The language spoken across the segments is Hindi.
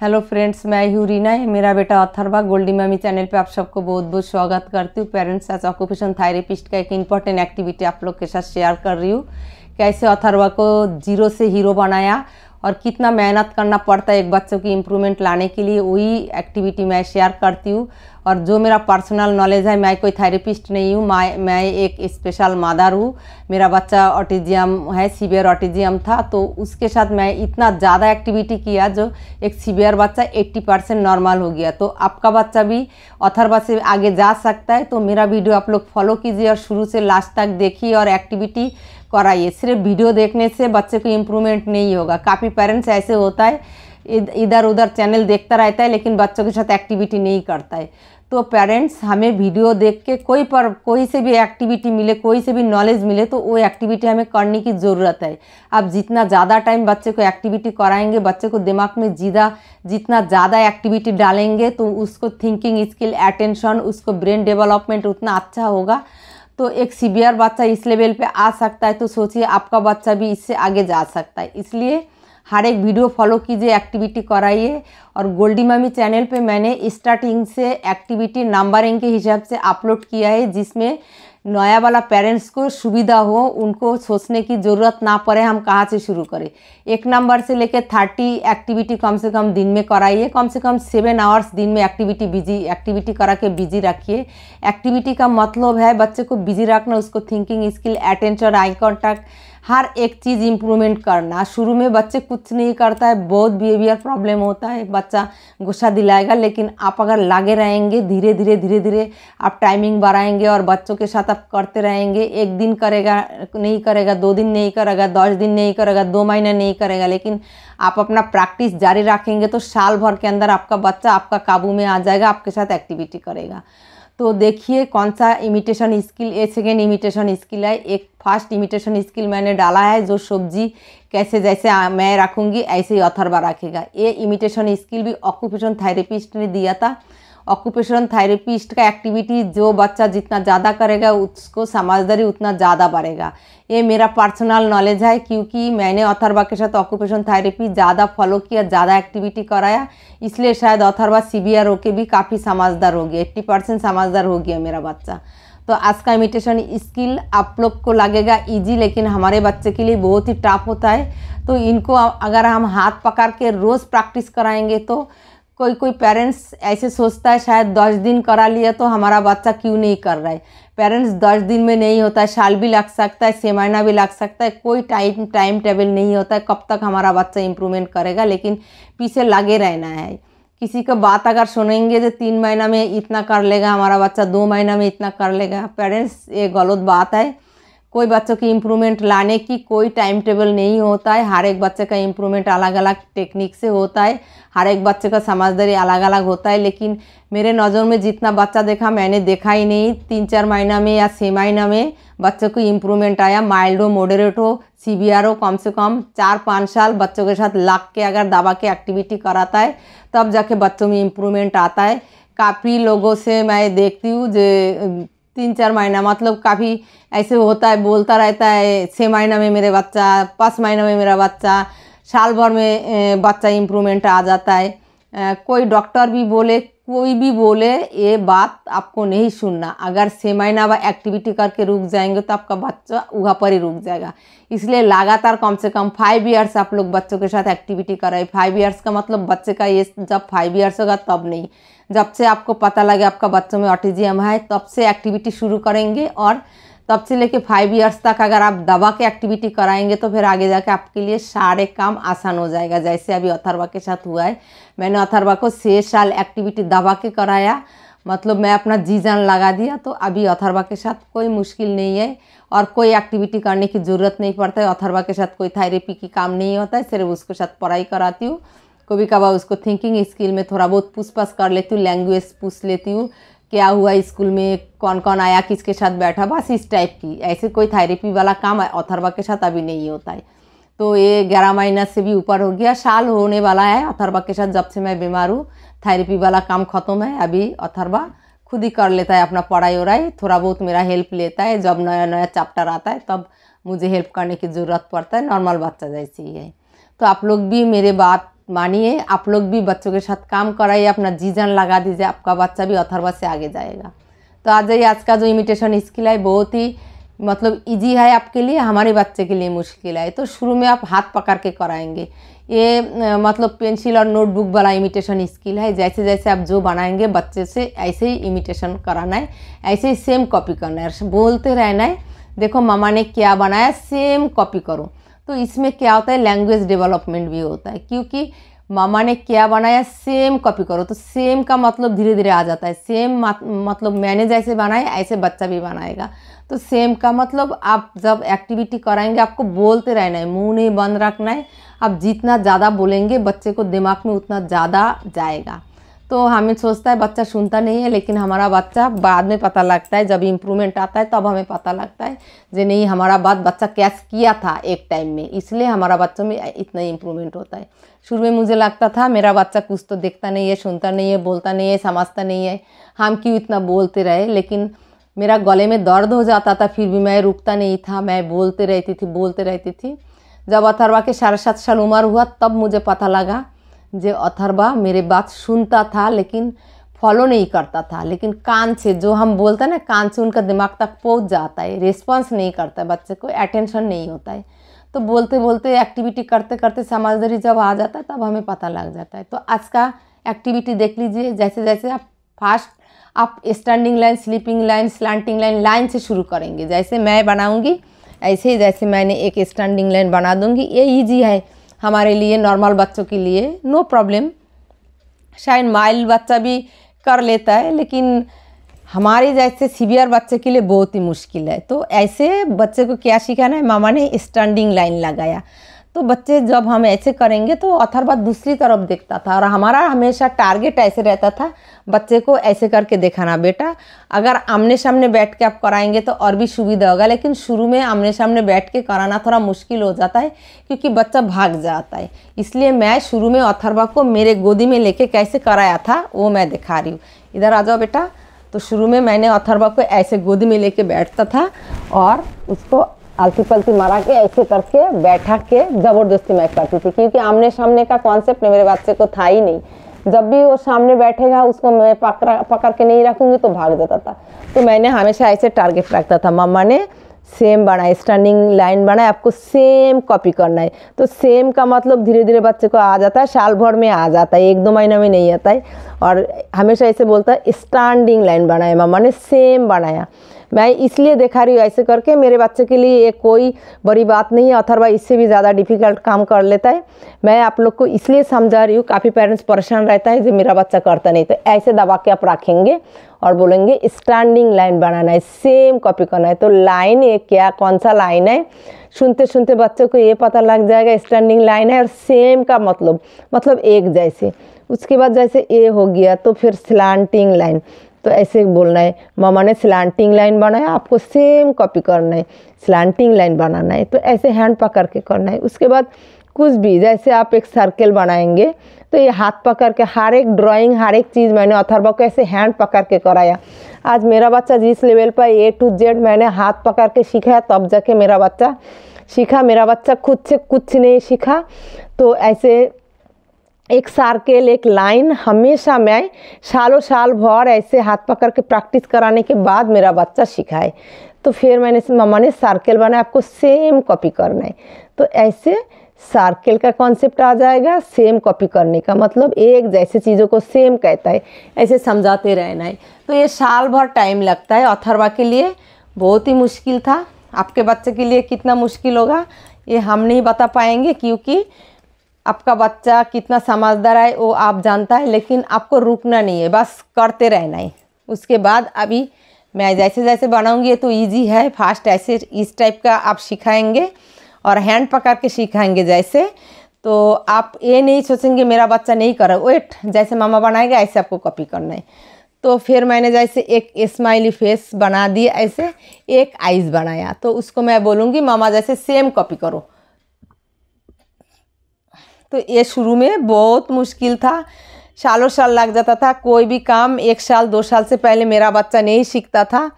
हेलो फ्रेंड्स मैं हूँ रीना है मेरा बेटा अथर्वा गोल्डी मैमी चैनल पे आप सबको बहुत बहुत स्वागत करती हूँ पेरेंट्स एज ऑक्यूपेशन थायरेपिस्ट का एक इंपॉर्टेंट एक्टिविटी आप लोग के साथ शेयर कर रही हूँ कैसे अथर्वा को जीरो से हीरो बनाया और कितना मेहनत करना पड़ता है एक बच्चों की इम्प्रूवमेंट लाने के लिए वही एक्टिविटी मैं शेयर करती हूँ और जो मेरा पर्सनल नॉलेज है मैं कोई थेरेपिस्ट नहीं हूँ मैं मैं एक स्पेशल मादर हूँ मेरा बच्चा ऑटिजियम है सीवियर ऑटिजियम था तो उसके साथ मैं इतना ज़्यादा एक्टिविटी किया जो एक सीवियर बच्चा 80 परसेंट नॉर्मल हो गया तो आपका बच्चा भी ऑथर से आगे जा सकता है तो मेरा वीडियो आप लोग फॉलो कीजिए और शुरू से लास्ट तक देखिए और एक्टिविटी कराइए सिर्फ वीडियो देखने से बच्चे को इम्प्रूवमेंट नहीं होगा काफ़ी पेरेंट्स ऐसे होता है इधर उधर चैनल देखता रहता है लेकिन बच्चों के साथ एक्टिविटी नहीं करता है तो पेरेंट्स हमें वीडियो देख के कोई पर कोई से भी एक्टिविटी मिले कोई से भी नॉलेज मिले तो वो एक्टिविटी हमें करने की ज़रूरत है अब जितना ज़्यादा टाइम बच्चे को एक्टिविटी कराएंगे बच्चे को दिमाग में जीदा जितना ज़्यादा एक्टिविटी डालेंगे तो उसको थिंकिंग स्किल अटेंशन उसको ब्रेन डेवलपमेंट उतना अच्छा होगा तो एक सीवियर बच्चा इस लेवल पे आ सकता है तो सोचिए आपका बच्चा भी इससे आगे जा सकता है इसलिए हर एक वीडियो फॉलो कीजिए एक्टिविटी कराइए और गोल्डी मामी चैनल पे मैंने स्टार्टिंग से एक्टिविटी नंबरिंग के हिसाब से अपलोड किया है जिसमें नया वाला पेरेंट्स को सुविधा हो उनको सोचने की ज़रूरत ना पड़े हम कहाँ से शुरू करें एक नंबर से लेकर थर्टी एक्टिविटी कम से कम दिन में कराइए कम से कम सेवन आवर्स दिन में एक्टिविटी बिजी एक्टिविटी करा के बिजी रखिए एक्टिविटी का मतलब है बच्चे को बिजी रखना उसको thinking skill attention eye contact हर एक चीज़ इम्प्रूवमेंट करना शुरू में बच्चे कुछ नहीं करता है बहुत बिहेवियर प्रॉब्लम होता है बच्चा गुस्सा दिलाएगा लेकिन आप अगर लागे रहेंगे धीरे धीरे धीरे धीरे आप टाइमिंग बढ़ाएंगे और बच्चों के साथ आप करते रहेंगे एक दिन करेगा नहीं करेगा दो दिन नहीं करेगा दस दिन नहीं करेगा दो महीना नहीं करेगा लेकिन आप अपना प्रैक्टिस जारी रखेंगे तो साल भर के अंदर आपका बच्चा आपका काबू में आ जाएगा आपके साथ एक्टिविटी करेगा तो देखिए कौन सा imitation skill a second imitation skill है एक फर्स्ट इमिटेशन स्किल मैंने डाला है जो सब्जी कैसे जैसे मैं रखूँगी ऐसे ही अथरवा रखेगा ये इमिटेशन स्किल भी ऑक्यूपेशन थेरेपिस्ट ने दिया था ऑक्यूपेशन थेरेपिस्ट का एक्टिविटी जो बच्चा जितना ज़्यादा करेगा उसको समझदारी उतना ज़्यादा बढ़ेगा ये मेरा पर्सनल नॉलेज है क्योंकि मैंने अथर्वा के साथ ऑक्यूपेशन थेरेपी ज़्यादा फॉलो किया ज़्यादा एक्टिविटी कराया इसलिए शायद अथर्वा सीबीआर होके भी काफ़ी समझदार हो गया एट्टी परसेंट समझदार हो गया मेरा बच्चा तो आज का इमिटेशन स्किल आप लोग को लगेगा इजी लेकिन हमारे बच्चे के लिए बहुत ही टफ होता है तो इनको अगर हम हाथ पकड़ के रोज़ प्रैक्टिस कराएंगे तो कोई कोई पेरेंट्स ऐसे सोचता है शायद दस दिन करा लिया तो हमारा बच्चा क्यों नहीं कर रहा है पेरेंट्स दस दिन में नहीं होता है साल भी लग सकता है छः महीना भी लग सकता है कोई टाइम टाइम टेबल नहीं होता है कब तक हमारा बच्चा इम्प्रूवमेंट करेगा लेकिन पीछे लगे रहना है किसी का बात अगर सुनेंगे तो तीन महीना में इतना कर लेगा हमारा बच्चा दो महीना में इतना कर लेगा पेरेंट्स ये गलत बात है कोई बच्चों की इम्प्रूवमेंट लाने की कोई टाइम टेबल नहीं होता है हर एक बच्चे का इम्प्रूवमेंट अलग अलग टेक्निक से होता है हर एक बच्चे का समझदारी अलग अलग होता है लेकिन मेरे नज़र में जितना बच्चा देखा मैंने देखा ही नहीं तीन चार महीना में या छः महीना में बच्चों को इम्प्रूवमेंट आया माइल्ड हो मॉडरेट हो सीवियर हो कम से कम चार पाँच साल बच्चों के साथ लग के अगर दवा के एक्टिविटी कराता है तब जाके बच्चों में इम्प्रूवमेंट आता है काफ़ी लोगों से मैं देखती हूँ जो तीन चार महीना मतलब काफ़ी ऐसे होता है बोलता रहता है छः महीना में मेरे बच्चा पाँच महीना में मेरा बच्चा साल भर में बच्चा इम्प्रूवमेंट आ जाता है कोई डॉक्टर भी बोले कोई भी बोले ये बात आपको नहीं सुनना अगर छः महीना वह एक्टिविटी करके रुक जाएंगे तो आपका बच्चा वहाँ पर ही रुक जाएगा इसलिए लगातार कम से कम फाइव ईयर्स आप लोग बच्चों के साथ एक्टिविटी कराए फाइव ईयर्स का मतलब बच्चे का एज जब फाइव ईयर्स होगा तब नहीं जब से आपको पता लगे आपका बच्चों में ऑटिजियम है तब से एक्टिविटी शुरू करेंगे और तब से लेके फाइव इयर्स तक अगर आप दवा के एक्टिविटी कराएंगे तो फिर आगे जाके आपके लिए सारे काम आसान हो जाएगा जैसे अभी अथरवा के साथ हुआ है मैंने अथरवा को छः साल एक्टिविटी दबा के कराया मतलब मैं अपना जी जान लगा दिया तो अभी अथरवा के साथ कोई मुश्किल नहीं है और कोई एक्टिविटी करने की ज़रूरत नहीं पड़ता है अथरवा के साथ कोई थेरेपी की काम नहीं होता है सिर्फ उसके साथ पढ़ाई कराती हूँ कभी कभार उसको थिंकिंग स्किल में थोड़ा बहुत पूछ पाछ कर लेती हूँ लैंग्वेज पूछ लेती हूँ क्या हुआ स्कूल में कौन कौन आया किसके साथ बैठा बस इस टाइप की ऐसे कोई थेरेपी वाला काम अथर्वा के साथ अभी नहीं होता है तो ये ग्यारह महीना से भी ऊपर हो गया साल होने वाला है अथर्वा के साथ जब से मैं बीमार हूँ थेरेपी वाला काम ख़त्म है अभी अथर्वा खुद ही कर लेता है अपना पढ़ाई उड़ाई थोड़ा बहुत मेरा हेल्प लेता है जब नया नया चैप्टर आता है तब मुझे हेल्प करने की ज़रूरत पड़ता है नॉर्मल बच्चा जैसे ही है तो आप लोग भी मेरे बात मानिए आप लोग भी बच्चों के साथ काम कराइए अपना जी जान लगा दीजिए आपका बच्चा भी अथर्वा से आगे जाएगा तो आज ये आज का जो इमिटेशन स्किल है बहुत ही मतलब इजी है आपके लिए हमारे बच्चे के लिए मुश्किल है तो शुरू में आप हाथ पकड़ के कराएंगे ये मतलब पेंसिल और नोटबुक वाला इमिटेशन स्किल है जैसे जैसे आप जो बनाएंगे बच्चे से ऐसे ही इमिटेशन कराना है ऐसे ही सेम कॉपी करना है बोलते रहना है देखो मामा ने क्या बनाया सेम कॉपी करो तो इसमें क्या होता है लैंग्वेज डेवलपमेंट भी होता है क्योंकि मामा ने क्या बनाया सेम कॉपी करो तो सेम का मतलब धीरे धीरे आ जाता है सेम मतलब मैंने जैसे बनाया ऐसे बच्चा भी बनाएगा तो सेम का मतलब आप जब एक्टिविटी कराएंगे आपको बोलते रहना है मुंह नहीं बंद रखना है आप जितना ज़्यादा बोलेंगे बच्चे को दिमाग में उतना ज़्यादा जाएगा तो हमें सोचता है बच्चा सुनता नहीं है लेकिन हमारा बच्चा बाद में पता लगता है जब इम्प्रूवमेंट आता है तब हमें पता लगता है जो नहीं हमारा बात बच्चा कैच किया था एक टाइम में इसलिए हमारा बच्चों में इतना इम्प्रूवमेंट होता है शुरू में मुझे लगता था मेरा बच्चा कुछ तो देखता नहीं है सुनता नहीं है बोलता नहीं है समझता नहीं है हम क्यों इतना बोलते रहे लेकिन मेरा गले में दर्द हो जाता था फिर भी मैं रुकता नहीं था मैं बोलते रहती थी बोलते रहती थी जब अथरवा के साढ़े सात साल उम्र हुआ तब मुझे पता लगा जो अथर्वा मेरे बात सुनता था लेकिन फॉलो नहीं करता था लेकिन कान से जो हम बोलते हैं ना कान से उनका दिमाग तक पहुंच जाता है रिस्पॉन्स नहीं करता है बच्चे को अटेंशन नहीं होता है तो बोलते बोलते एक्टिविटी करते करते समझदारी जब आ जाता है तब हमें पता लग जाता है तो आज का एक्टिविटी देख लीजिए जैसे जैसे आप फास्ट आप standing line sleeping line slanting line line से शुरू करेंगे जैसे मैं बनाऊँगी ऐसे ही जैसे मैंने एक स्टैंडिंग लाइन बना दूँगी ये ईजी है हमारे लिए नॉर्मल बच्चों के लिए नो प्रॉब्लम शायद माइल्ड बच्चा भी कर लेता है लेकिन हमारे जैसे सीवियर बच्चे के लिए बहुत ही मुश्किल है तो ऐसे बच्चे को क्या सिखाना है मामा ने स्टैंडिंग लाइन लगाया तो बच्चे जब हम ऐसे करेंगे तो अथर्वत दूसरी तरफ देखता था और हमारा हमेशा टारगेट ऐसे रहता था बच्चे को ऐसे करके दिखाना बेटा अगर आमने सामने बैठ के आप कराएंगे तो और भी सुविधा होगा लेकिन शुरू में आमने सामने बैठ के कराना थोड़ा मुश्किल हो जाता है क्योंकि बच्चा भाग जाता है इसलिए मैं शुरू में अथर्वा को मेरे गोदी में लेके कैसे कराया था वो मैं दिखा रही हूँ इधर आ जाओ बेटा तो शुरू में मैंने अथर्वा को ऐसे गोदी में लेके बैठता था और उसको आलती पलती मारा के ऐसे करके बैठा के ज़बरदस्ती मैं करती थी क्योंकि आमने सामने का कॉन्सेप्ट मेरे बच्चे को तो था ही नहीं जब भी वो सामने बैठेगा उसको मैं पकड़ा पकड़ के नहीं रखूँगी तो भाग जाता था तो मैंने हमेशा ऐसे टारगेट रखता था मम्मा ने सेम बनाए स्टैंडिंग लाइन बनाए आपको सेम कॉपी करना है तो सेम का मतलब धीरे धीरे बच्चे को आ जाता है साल भर में आ जाता है एक दो महीना में नहीं आता है और हमेशा ऐसे बोलता है स्टैंडिंग लाइन बनाए मम्मा ने सेम बनाया मैं इसलिए देखा रही हूँ ऐसे करके मेरे बच्चे के लिए ये कोई बड़ी बात नहीं है अथरवा इससे भी ज़्यादा डिफ़िकल्ट काम कर लेता है मैं आप लोग को इसलिए समझा रही हूँ काफ़ी पेरेंट्स परेशान रहता है जो मेरा बच्चा करता नहीं तो ऐसे दबा के आप रखेंगे और बोलेंगे स्टैंडिंग लाइन बनाना है सेम कॉपी करना है तो लाइन ये क्या कौन सा लाइन है सुनते सुनते बच्चों को ये पता लग जाएगा स्टैंडिंग लाइन है और सेम का मतलब मतलब एक जैसे उसके बाद जैसे ए हो गया तो फिर स्लांटिंग लाइन तो ऐसे बोलना है मामा ने स्लांटिंग लाइन बनाया आपको सेम कॉपी करना है स्लांटिंग लाइन बनाना है तो ऐसे हैंड पकड़ के करना है उसके बाद कुछ भी जैसे आप एक सर्कल बनाएंगे तो ये हाथ पकड़ के हर एक ड्राइंग हर एक चीज़ मैंने अथर्वा को ऐसे हैंड पकड़ के कराया आज मेरा बच्चा जिस लेवल पर ए टू जेड मैंने हाथ पकड़ के सीखा तब जाके मेरा बच्चा सीखा मेरा बच्चा खुद से कुछ नहीं सीखा तो ऐसे एक सार्केल एक लाइन हमेशा मैं सालों साल भर ऐसे हाथ पकड़ के प्रैक्टिस कराने के बाद मेरा बच्चा सिखाए तो फिर मैंने मम्मा ने सार्केल बनाया आपको सेम कॉपी करना है तो ऐसे सार्केल का कॉन्सेप्ट आ जाएगा सेम कॉपी करने का मतलब एक जैसे चीज़ों को सेम कहता है ऐसे समझाते रहना है तो ये साल भर टाइम लगता है अथरवा के लिए बहुत ही मुश्किल था आपके बच्चे के लिए कितना मुश्किल होगा ये हम नहीं बता पाएंगे क्योंकि आपका बच्चा कितना समझदार है वो आप जानता है लेकिन आपको रुकना नहीं है बस करते रहना है उसके बाद अभी मैं जैसे जैसे बनाऊंगी तो इजी है फास्ट ऐसे इस टाइप का आप सिखाएंगे और हैंड पकड़ के सिखाएंगे जैसे तो आप ये नहीं सोचेंगे मेरा बच्चा नहीं कर वेट जैसे मामा बनाएगा ऐसे आपको कॉपी करना है तो फिर मैंने जैसे एक स्माइली फेस बना दिया ऐसे एक आइज़ बनाया तो उसको मैं बोलूँगी मामा जैसे सेम कॉपी करो तो ये शुरू में बहुत मुश्किल था सालों साल लग जाता था कोई भी काम एक साल दो साल से पहले मेरा बच्चा नहीं सीखता था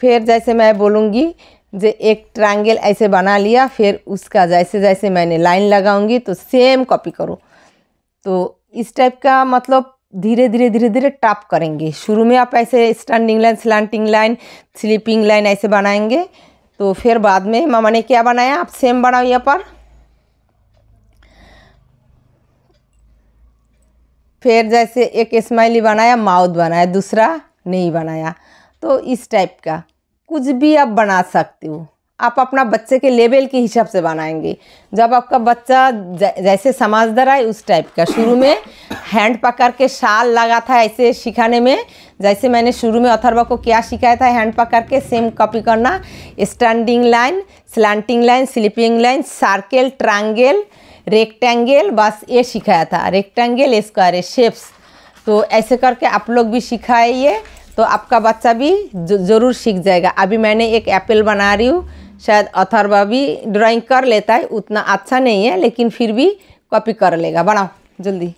फिर जैसे मैं बोलूँगी जो एक ट्रायंगल ऐसे बना लिया फिर उसका जैसे जैसे मैंने लाइन लगाऊंगी तो सेम कॉपी करो तो इस टाइप का मतलब धीरे धीरे धीरे धीरे टाप करेंगे शुरू में आप ऐसे standing line slanting line sleeping line ऐसे बनाएंगे तो फिर बाद में मामा ने क्या बनाया आप सेम बनाओ यहाँ पर फिर जैसे एक स्माइली बनाया माउथ बनाया दूसरा नहीं बनाया तो इस टाइप का कुछ भी आप बना सकते हो आप अपना बच्चे के लेवल के हिसाब से बनाएंगे जब आपका बच्चा जैसे समझदार आए उस टाइप का शुरू में हैंड पकड़ के शाल लगा था ऐसे सिखाने में जैसे मैंने शुरू में अथर्वा को क्या सिखाया था हैंड पकड़ के सेम कॉपी करना standing line slanting line sleeping line circle triangle rectangle बस ये सिखाया था रेक्टेंगल स्क्वायर शेप्स तो ऐसे करके आप लोग भी सिखाइए तो आपका बच्चा भी ज़रूर सीख जाएगा अभी मैंने एक एप्पल बना रही हूँ शायद अथर्वा भी ड्राइंग कर लेता है उतना अच्छा नहीं है लेकिन फिर भी कॉपी कर लेगा बनाओ जल्दी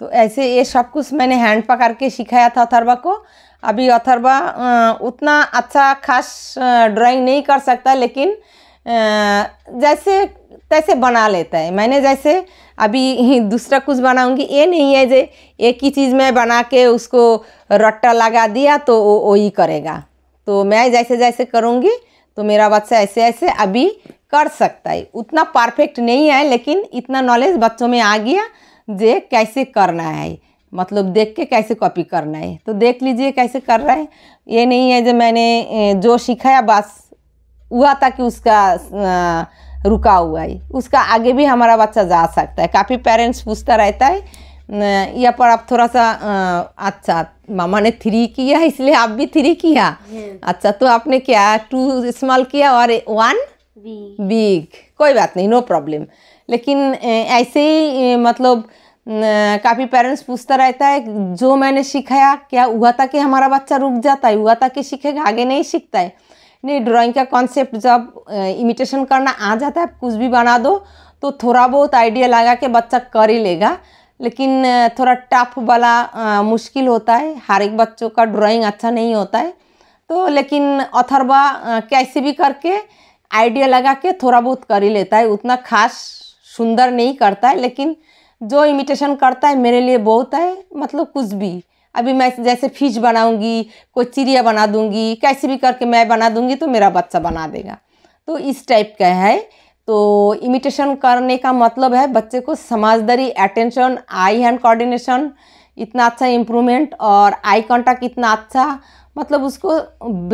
तो ऐसे ये सब कुछ मैंने हैंड पकड़ के सिखाया था अथर्वा को अभी अथर्वा उतना अच्छा खास ड्राइंग नहीं कर सकता लेकिन जैसे तैसे बना लेता है मैंने जैसे अभी दूसरा कुछ बनाऊंगी ये नहीं है जे एक ही चीज़ में बना के उसको रट्टा लगा दिया तो वो ही करेगा तो मैं जैसे जैसे करूँगी तो मेरा बच्चा ऐसे ऐसे अभी कर सकता है उतना परफेक्ट नहीं है लेकिन इतना नॉलेज बच्चों में आ गया जे कैसे करना है मतलब देख के कैसे कॉपी करना है तो देख लीजिए कैसे कर रहा है ये नहीं है जो मैंने जो सिखाया बस हुआ था कि उसका रुका हुआ है उसका आगे भी हमारा बच्चा जा सकता है काफ़ी पेरेंट्स पूछता रहता है या पर आप थोड़ा सा अच्छा मामा ने थ्री किया इसलिए आप भी थ्री किया हाँ। अच्छा तो आपने क्या टू स्मॉल किया और वन बिग कोई बात नहीं नो प्रॉब्लम लेकिन ऐसे ही मतलब काफ़ी पेरेंट्स पूछता रहता है जो मैंने सिखाया क्या हुआ था कि हमारा बच्चा रुक जाता है हुआ था कि सीखेगा आगे नहीं सीखता है नहीं ड्राइंग का कॉन्सेप्ट जब इमिटेशन करना आ जाता है कुछ भी बना दो तो थोड़ा बहुत आइडिया लगा के बच्चा कर ही लेगा लेकिन थोड़ा टफ वाला मुश्किल होता है हर एक बच्चों का ड्राइंग अच्छा नहीं होता है तो लेकिन अथरवा कैसे भी करके आइडिया लगा के थोड़ा बहुत कर ही लेता है उतना खास सुंदर नहीं करता है लेकिन जो इमिटेशन करता है मेरे लिए बहुत है मतलब कुछ भी अभी मैं जैसे फिश बनाऊंगी कोई चिड़िया बना दूंगी कैसे भी करके मैं बना दूंगी तो मेरा बच्चा बना देगा तो इस टाइप का है तो इमिटेशन करने का मतलब है बच्चे को समझदारी अटेंशन आई हैंड कोऑर्डिनेशन इतना अच्छा इम्प्रूवमेंट और आई कॉन्टैक्ट इतना अच्छा मतलब उसको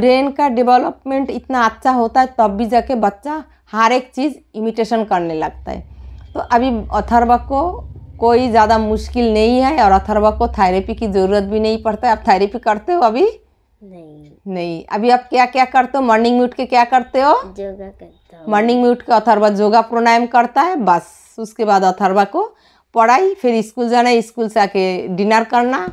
ब्रेन का डेवलपमेंट इतना अच्छा होता है तब भी जाके बच्चा हर एक चीज़ इमिटेशन करने लगता है तो अभी अथर्व को कोई ज़्यादा मुश्किल नहीं है और अथर्व को थेरेपी की ज़रूरत भी नहीं पड़ता है आप थेरेपी करते हो अभी नहीं नहीं अभी आप क्या क्या करते हो मॉर्निंग में उठ के क्या करते हो योगा मॉर्निंग में उठ के अथर्वा योगा प्राणायाम करता है बस उसके बाद अथर्वा को पढ़ाई फिर स्कूल जाना स्कूल से आके डिनर करना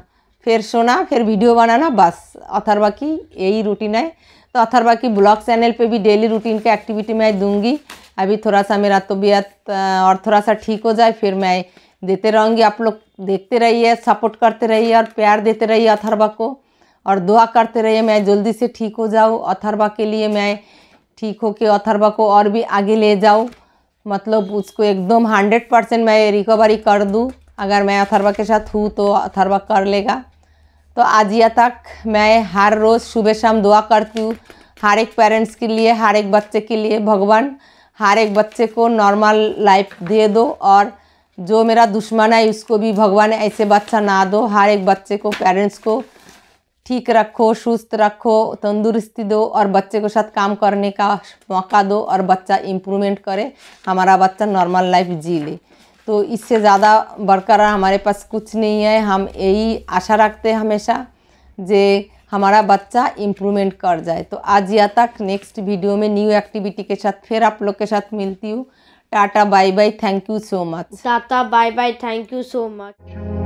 फिर सोना फिर वीडियो बनाना बस अथर्वा की यही रूटीन है तो अथर्वा की ब्लॉग चैनल पे भी डेली रूटीन का एक्टिविटी मैं दूंगी अभी थोड़ा सा मेरा तबीयत तो और थोड़ा सा ठीक हो जाए फिर मैं देते रहूँगी आप लोग देखते रहिए सपोर्ट करते रहिए और प्यार देते रहिए अथरवा को और दुआ करते रहिए मैं जल्दी से ठीक हो जाऊँ अथरवा के लिए मैं ठीक हो के को और भी आगे ले जाऊँ मतलब उसको एकदम हंड्रेड परसेंट मैं रिकवरी कर दूँ अगर मैं अथरबा के साथ हूँ तो अथरवा कर लेगा तो आज या तक मैं हर रोज़ सुबह शाम दुआ करती हूँ हर एक पेरेंट्स के लिए हर एक बच्चे के लिए भगवान हर एक बच्चे को नॉर्मल लाइफ दे दो और जो मेरा दुश्मन है उसको भी भगवान ऐसे बच्चा ना दो हर एक बच्चे को पेरेंट्स को ठीक रखो सुस्त रखो तंदुरुस्ती दो और बच्चे के साथ काम करने का मौका दो और बच्चा इम्प्रूवमेंट करे हमारा बच्चा नॉर्मल लाइफ जी ले तो इससे ज़्यादा बरकरार हमारे पास कुछ नहीं है हम यही आशा रखते हैं हमेशा जे हमारा बच्चा इम्प्रूवमेंट कर जाए तो आज या तक नेक्स्ट वीडियो में न्यू एक्टिविटी के साथ फिर आप लोग के साथ मिलती हूँ tata bye bye thank you so much tata bye bye thank you so much